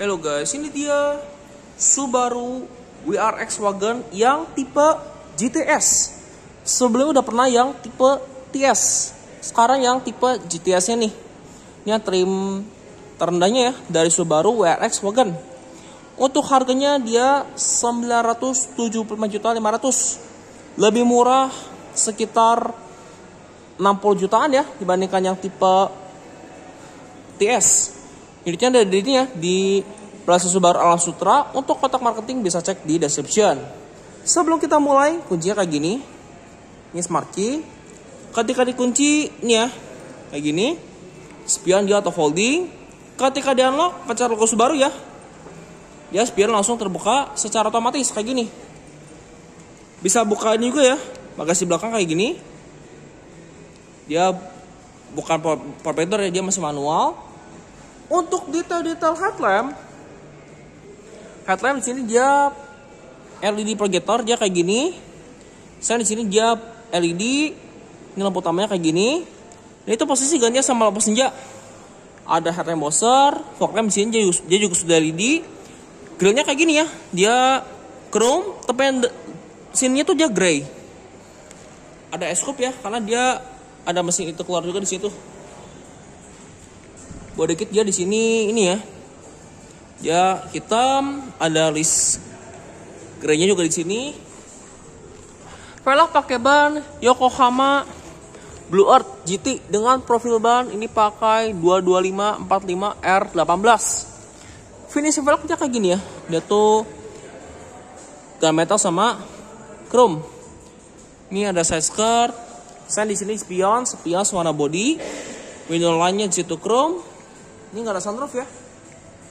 Halo guys, ini dia Subaru WRX Wagon yang tipe GTS. Sebelumnya udah pernah yang tipe TS. Sekarang yang tipe GTS-nya nih. Ini trim terendahnya ya dari Subaru WRX Wagon. Untuk harganya dia 975.500. Lebih murah sekitar 60 jutaan ya dibandingkan yang tipe TS. Unitnya ada di ini ya, di Plaza Subaru Alasutra Sutra. Untuk kotak marketing bisa cek di description. Sebelum kita mulai, kuncinya kayak gini. Ini smart key. Ketika dikunci, ini ya, kayak gini. Spion dia atau folding. Ketika di unlock, pencet logo Subaru ya. Dia ya, spion langsung terbuka secara otomatis kayak gini. Bisa buka ini juga ya, bagasi belakang kayak gini. Dia bukan propeller ya, dia masih manual untuk detail-detail headlamp, headlamp di sini dia LED projector dia kayak gini. Saya di sini dia LED, ini lampu utamanya kayak gini. Ini nah, itu posisi gantinya sama lampu senja. Ada headlamp washer fog lamp di sini dia, dia juga sudah LED. Grillnya kayak gini ya, dia chrome, tapi yang sininya tuh dia grey. Ada escop ya, karena dia ada mesin itu keluar juga di situ kit dia di sini ini ya. Ya hitam, ada list gerainya juga di sini. Velg pakai ban Yokohama Blue Earth GT dengan profil ban ini pakai 225 45 R18. Finish velgnya kayak gini ya. Dia tuh gunmetal sama chrome. Ini ada side skirt. Saya di sini spion, spion warna body. Window line-nya di situ chrome ini nggak ada sunroof ya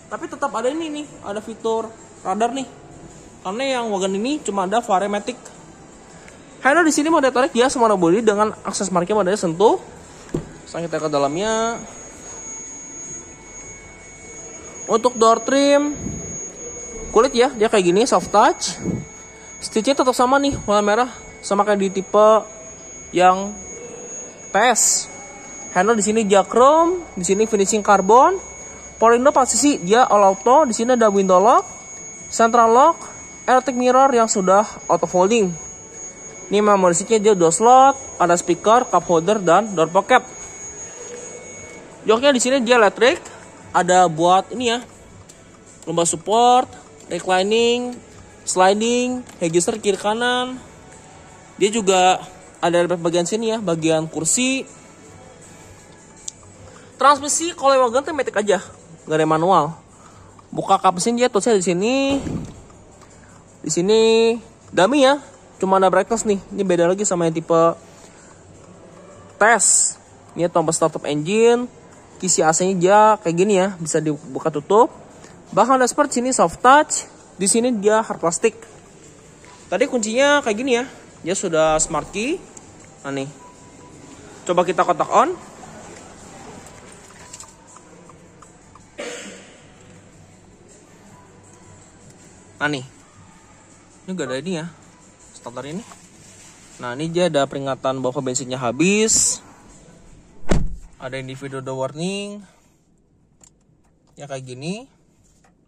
tapi tetap ada ini nih ada fitur radar nih karena yang wagon ini cuma ada variomatic Hino di sini model tarik ya semua body dengan akses marknya modelnya sentuh Saya kita ke dalamnya untuk door trim kulit ya dia kayak gini soft touch stitchnya tetap sama nih warna merah sama kayak di tipe yang tes Handle di sini dia chrome, di sini finishing karbon. Power posisi dia all auto, di sini ada window lock, central lock, electric mirror yang sudah auto folding. Ini memori seatnya dia dua slot, ada speaker, cup holder dan door pocket. Joknya di sini dia elektrik, ada buat ini ya. Lomba support, reclining, sliding, register kiri kanan. Dia juga ada bagian sini ya, bagian kursi, transmisi kalau emang ganti metik aja nggak ada manual buka kap mesin dia saya di sini di sini dummy ya cuma ada brightness nih ini beda lagi sama yang tipe tes ini tombol startup engine kisi AC nya dia kayak gini ya bisa dibuka tutup bahkan ada seperti sini soft touch di sini dia hard plastik tadi kuncinya kayak gini ya dia sudah smart key nah nih coba kita kotak on nah nih ini gak ada ini ya starter ini nah ini dia ada peringatan bahwa bensinnya habis ada individu the warning ya kayak gini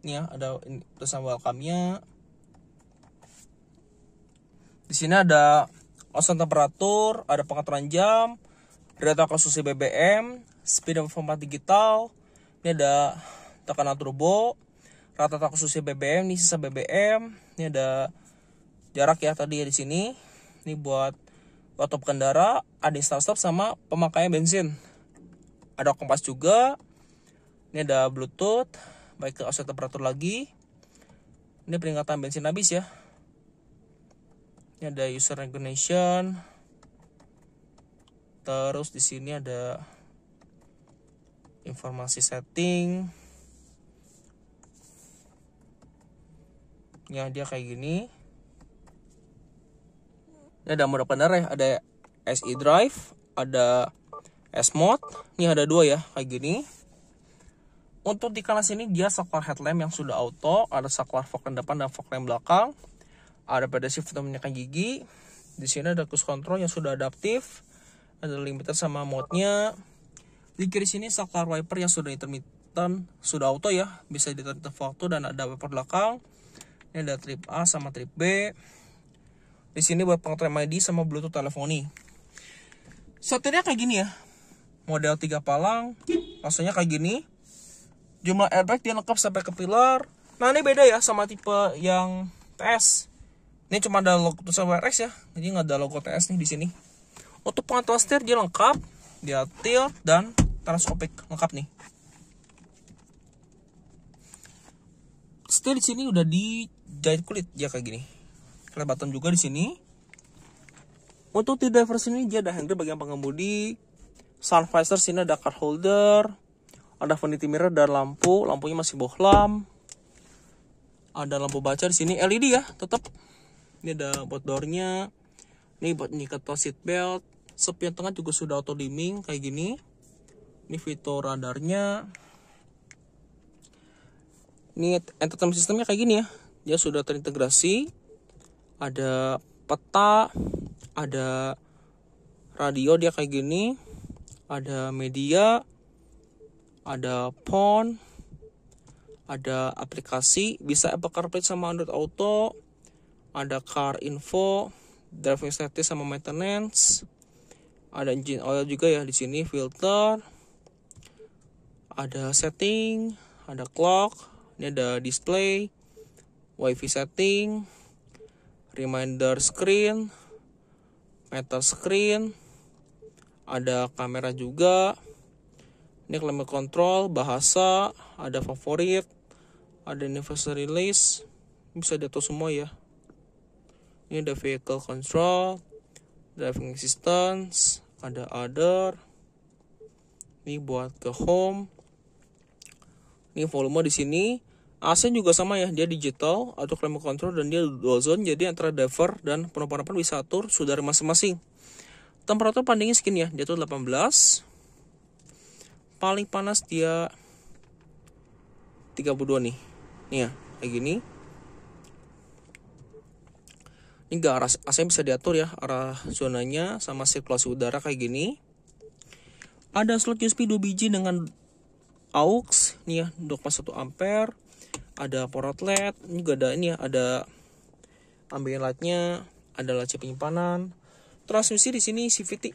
ini ya ada tulisan welcome nya di sini ada osen temperatur ada pengaturan jam data konsumsi BBM speedometer digital ini ada tekanan turbo rata-rata khususnya BBM nih sisa BBM ini ada jarak ya tadi ya di sini ini buat laptop kendara ada start stop sama pemakaian bensin ada kompas juga ini ada bluetooth baik ke offset temperatur lagi ini peringatan bensin habis ya ini ada user recognition terus di sini ada informasi setting bentuknya dia kayak gini ini ada mode bener ya ada SE drive ada S mode ini ada dua ya kayak gini untuk di kelas ini dia saklar headlamp yang sudah auto ada saklar fog lamp depan dan fog lamp belakang ada pada shift untuk menyekan gigi di sini ada cruise control yang sudah adaptif ada limiter sama mode-nya di kiri sini saklar wiper yang sudah intermittent sudah auto ya bisa ditentukan waktu dan ada wiper belakang ini ada trip A sama trip B di sini buat pengetrem ID sama bluetooth teleponi setirnya kayak gini ya model 3 palang rasanya kayak gini jumlah airbag dia lengkap sampai ke pilar nah ini beda ya sama tipe yang TS ini cuma ada logo tulisan WRX ya jadi nggak ada logo TS nih di sini untuk pengaturan setir dia lengkap dia tilt dan teleskopik lengkap nih itu di sini udah dijahit kulit ya kayak gini kelebatan juga di sini untuk di driver sini dia ada handle bagian pengemudi sun visor sini ada card holder ada vanity mirror dan lampu lampunya masih bohlam ada lampu baca di sini LED ya tetap ini ada buat doornya ini buat nyikat seat belt Sepi yang tengah juga sudah auto dimming kayak gini ini fitur radarnya ini entertainment sistemnya kayak gini ya dia sudah terintegrasi ada peta ada radio dia kayak gini ada media ada phone ada aplikasi bisa Apple CarPlay sama Android Auto ada car info driving status sama maintenance ada engine oil juga ya di sini filter ada setting ada clock ini ada display wifi setting reminder screen meter screen ada kamera juga ini climate control bahasa ada favorit ada anniversary list bisa diatur semua ya ini ada vehicle control driving assistance ada other ini buat ke home ini volume di sini AC juga sama ya, dia digital atau climate control dan dia dual zone jadi antara driver dan penumpang-penumpang bisa atur sudah masing-masing. Temperatur pandingnya skin ya, dia tuh 18. Paling panas dia 32 nih. Nih ya, kayak gini. Ini gak arah AC bisa diatur ya, arah zonanya sama sirkulasi udara kayak gini. Ada slot USB 2 biji dengan aux nih ya 2,1 ampere ada power outlet ini juga ada ini ya ada ambient lightnya ada laci penyimpanan transmisi di sini CVT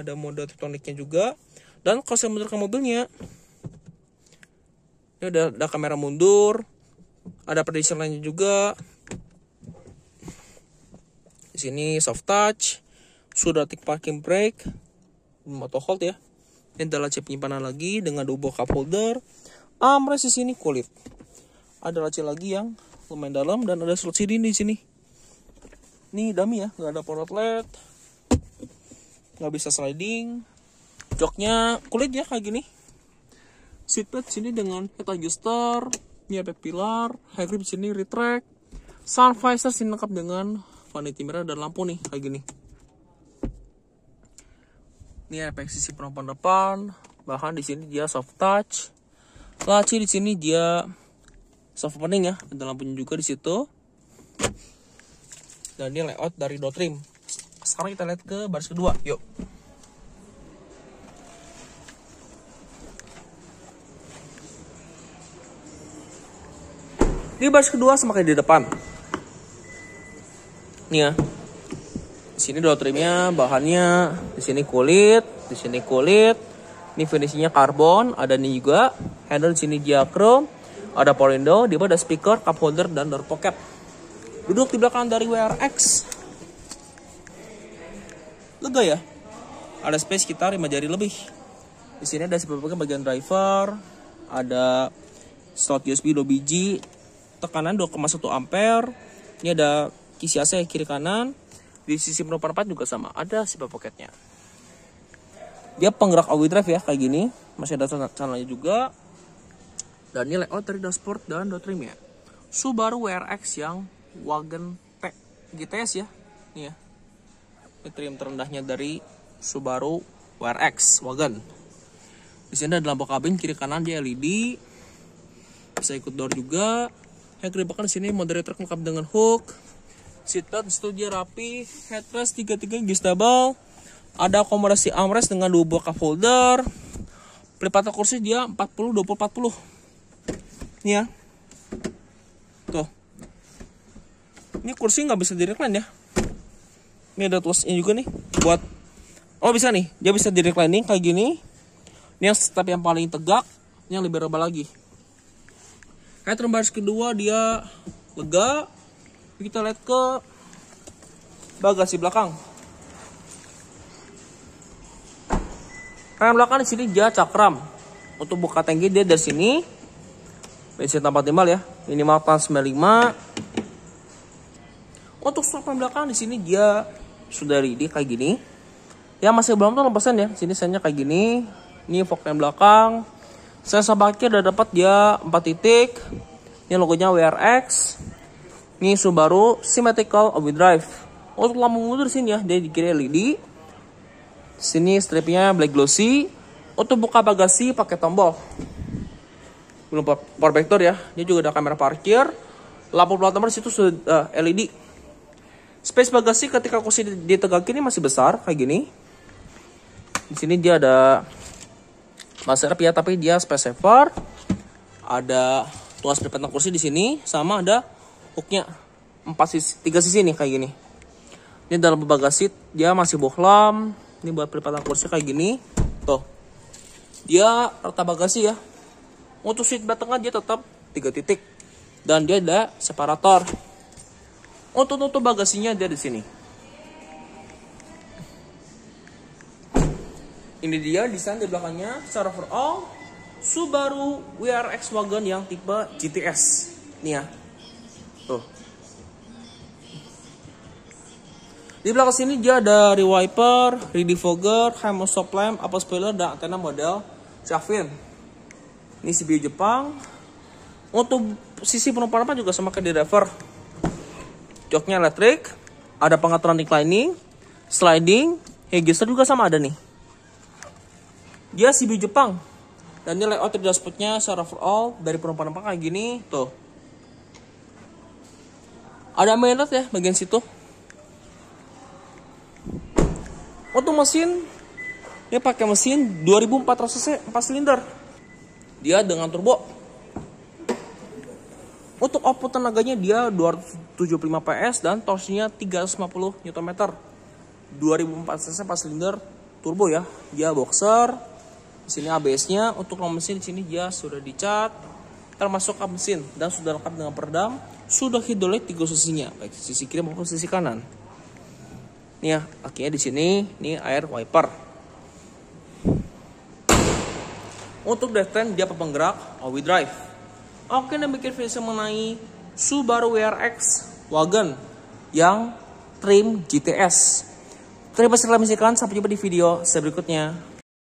ada mode tektoniknya juga dan kalau saya mundur ke mobilnya ini ada, ada kamera mundur ada prediction lainnya juga di sini soft touch sudah tick parking brake Motor hold ya ini adalah laci penyimpanan lagi dengan double cup holder armrest di sini kulit ada laci lagi yang lumayan dalam dan ada slot CD di sini ini dummy ya nggak ada power outlet nggak bisa sliding joknya kulit ya kayak gini seatbelt sini dengan head adjuster ini ada pilar high grip sini retract sun visor sini lengkap dengan vanity mirror dan lampu nih kayak gini ini efek sisi penumpang depan bahkan di sini dia soft touch laci di sini dia soft opening ya ada lampunya juga di situ dan ini layout dari door trim sekarang kita lihat ke baris kedua yuk di baris kedua semakin di depan ini ya di sini door trimnya bahannya di sini kulit di sini kulit ini finishingnya karbon ada nih juga handle di sini dia chrome ada power window, di bawah ada speaker, cup holder, dan door pocket. Duduk di belakang dari WRX. Lega ya? Ada space sekitar 5 jari lebih. Di sini ada sebagian bagian driver, ada slot USB 2 biji, tekanan 2,1 ampere. Ini ada kisi AC kiri kanan. Di sisi penumpang 4 juga sama, ada sibak pocketnya. Dia penggerak all drive ya kayak gini, masih ada channelnya juga dan nilai oh dan Sport dan trim ya Subaru WRX yang wagon T GTS ya nih ya ini trim terendahnya dari Subaru WRX wagon di sini ada lampu kabin kiri kanan dia LED bisa ikut door juga yang kedepakan di sini moderator lengkap dengan hook seat belt dia rapi headrest tiga gis double ada akomodasi armrest dengan dua buah cup holder pelipatan kursi dia 40 20 40 Nih ya. Tuh. Ini kursi nggak bisa direcline ya. Ini ada tulisnya juga nih buat Oh bisa nih, dia bisa di reclining kayak gini. Ini yang step yang paling tegak, ini yang lebih rebah lagi. Kayak terbaris kedua dia lega. Kita lihat ke bagasi belakang. Kayak nah, belakang di sini dia cakram. Untuk buka tangki dia dari sini bensin tanpa timbal ya minimal tahun 95 untuk stopan belakang di sini dia sudah ready kayak gini ya masih belum tuh lepasan ya sini sennya kayak gini ini fog lamp belakang saya parkir udah dapat dia 4 titik ini logonya WRX ini Subaru Symmetrical All-Wheel Drive untuk oh, lampu mundur sini ya dia dikira LED sini stripnya black glossy untuk buka bagasi pakai tombol belum power vector ya Ini juga ada kamera parkir lampu plat nomor situ sudah uh, eh, LED space bagasi ketika kursi ditegak ini masih besar kayak gini di sini dia ada masker ya tapi dia space saver ada tuas berpentang kursi di sini sama ada hooknya empat sisi tiga sisi nih kayak gini ini dalam bagasi dia masih bohlam ini buat pelipatan kursi kayak gini tuh dia rata bagasi ya untuk seatbelt tengah dia tetap tiga titik dan dia ada separator untuk oh, nutup bagasinya dia di sini ini dia desain di belakangnya secara overall Subaru WRX wagon yang tipe GTS nih ya tuh Di belakang sini dia ada rewiper, redefogger, hammer stop lamp, upper spoiler, dan antena model Chavin. Ini CPU Jepang. Untuk sisi penumpang depan juga sama kayak di driver. Joknya elektrik, ada pengaturan reclining, sliding, head juga sama ada nih. Dia CB Jepang. Dan nilai layout dashboardnya secara overall dari penumpang depan kayak gini, tuh. Ada mainlet ya bagian situ. Untuk mesin, ini pakai mesin 2400 cc 4 silinder dia dengan turbo untuk output tenaganya dia 275 PS dan torsinya 350 Nm 2004 cc 4 silinder turbo ya dia boxer di sini ABS nya untuk ram mesin di sini dia sudah dicat termasuk kap mesin dan sudah lengkap dengan peredam sudah hidrolik tiga sisinya baik sisi kiri maupun sisi kanan nih ya akhirnya di sini ini air wiper Untuk drivetrain dia apa penggerak all wheel drive. Oke, dan bikin video mengenai Subaru WRX Wagon yang trim GTS. Terima kasih telah menyaksikan. Sampai jumpa di video berikutnya.